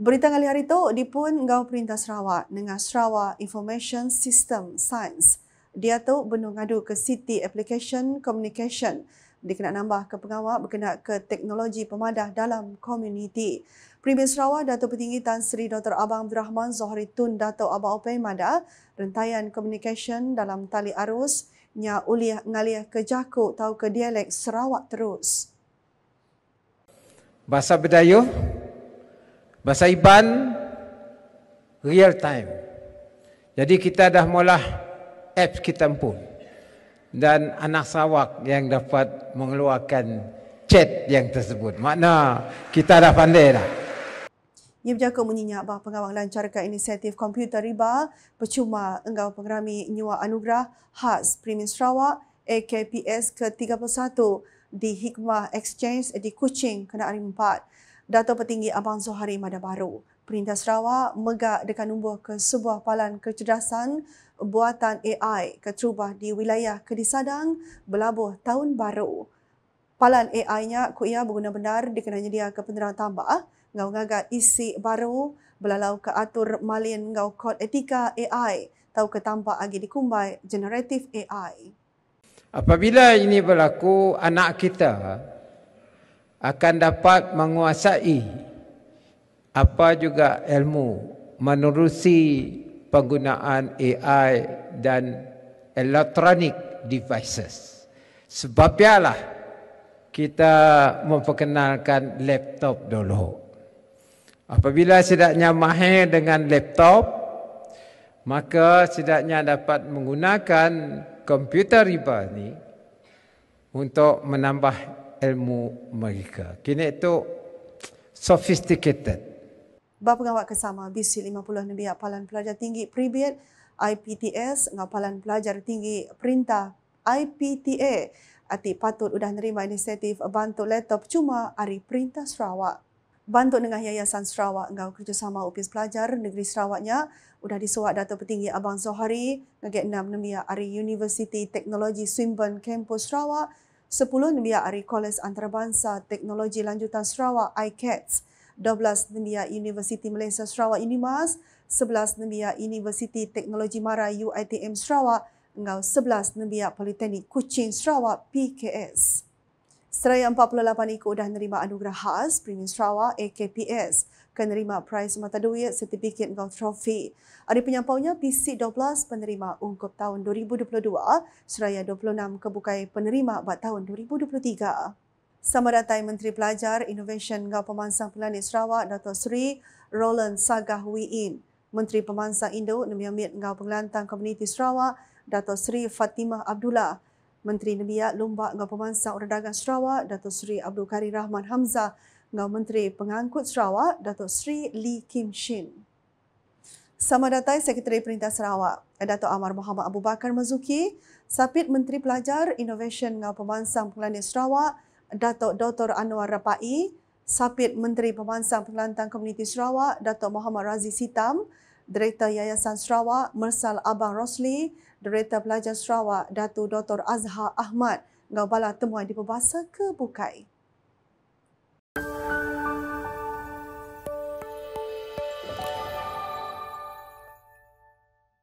Berita kali hari itu dipun Gau Perintah Sarawak dengan Sarawak Information System Science. Dia tu benung ngadu ke City Application Communication. Dia kena nambah ke pengawal berkenaan ke teknologi pemadah dalam komuniti. Premier Sarawak Datuk Petinggi Tan Sri Dr. Abang Abdul Rahman Zohri Tun Datuk Abang Opey Mada rentayan communication dalam tali arus nya uliah ngaliah ke jakuk tau ke dialek Sarawak terus. Bahasa Bedayuh Bahasa Iban real time. Jadi kita dah mula apps kita pun dan anak sawak yang dapat mengeluarkan chat yang tersebut. Makna kita dah pandai dah. Ia berjaga menyinyak bahawa pengawal lancarkan inisiatif komputer riba percuma engkau pengerami nyua anugerah khas Premier Sarawak AKPS ke-31 di Hikmah Exchange di Kuching, Kenaan 4. Dato' Petinggi Abang Zohari Madabaru. Perintah Sarawak megak dekat nombor ke sebuah palan kecerdasan buatan AI keterubah di wilayah Kedisadang berlabuh tahun baru. Palan AI-nya ku ia berguna benar dikenanya dia ke penerang tambah ngau-ngagat isi baru belalau ke atur malin ngau kod etika AI tahu ke tambah agi dikumbai generative AI. Apabila ini berlaku, anak kita akan dapat menguasai apa juga ilmu menerusi penggunaan AI dan electronic devices. Sebab ialah kita memperkenalkan laptop dulu. Apabila sedaknya mahir dengan laptop, maka sedaknya dapat menggunakan komputer riba ini untuk menambah ilmu mereka. Kini itu sophisticated. Bapak pengawal kesama BC 50 negeri Apalan Pelajar Tinggi Pribiat IPTS Ngapalan Pelajar Tinggi Perintah IPTA Ati patut sudah menerima inisiatif bantu laptop cuma hari perintah Sarawak. Bantu dengan Yayasan Sarawak ngau kerjasama upis pelajar negeri Sarawaknya sudah disuat Dato' Petinggi Abang Zohari ngagi enam nemia hari University Teknologi Swinburne Campus Sarawak 10 Nemia Ari Koles Antarabangsa Teknologi Lanjutan Sarawak ICATS, 12 Nemia Universiti Malaysia Sarawak Unimas, 11 Nemia Universiti Teknologi Mara UITM Sarawak, ngau 11 Nemia Politeknik Kuching Sarawak PKS. Seraya 48 ikut dah nerima anugerah khas Premier Sarawak AKPS ke nerima prize mata duit sertifikat Gold Trophy. Ada penyampaunya PC12 penerima ungkup tahun 2022 Seraya 26 kebukai penerima buat tahun 2023. Sama datang Menteri Pelajar, Innovation dan Pemansang Pelanit Sarawak, Dato' Sri Roland Sagah Wiin. Menteri Pemansang Indo, Nemiamit dan Pengelantang Komuniti Sarawak, Dato' Sri Fatimah Abdullah. Menteri Nebiak Lombak Ngau Pemansang Orang Dagang Sarawak, Datuk Seri Abdul Kari Rahman Hamzah, Ngau Menteri Pengangkut Sarawak, Datuk Seri Lee Kim Shin. Sama Datai Sekretari Perintah Sarawak, Datuk Amar Muhammad Abu Bakar Mazuki, Sapit Menteri Pelajar Innovation Ngau Pemansang Pengelanian Sarawak, Datuk Dr. Anwar Rapai, Sapit Menteri Pemansang Pengelantang Komuniti Sarawak, Datuk Muhammad Razi Sitam, Direktur Yayasan Sarawak Mersal Abang Rosli, Direktur Pelajar Sarawak Datu Dr. Azhar Ahmad, Gabala temuan di Pebasa ke Bukai.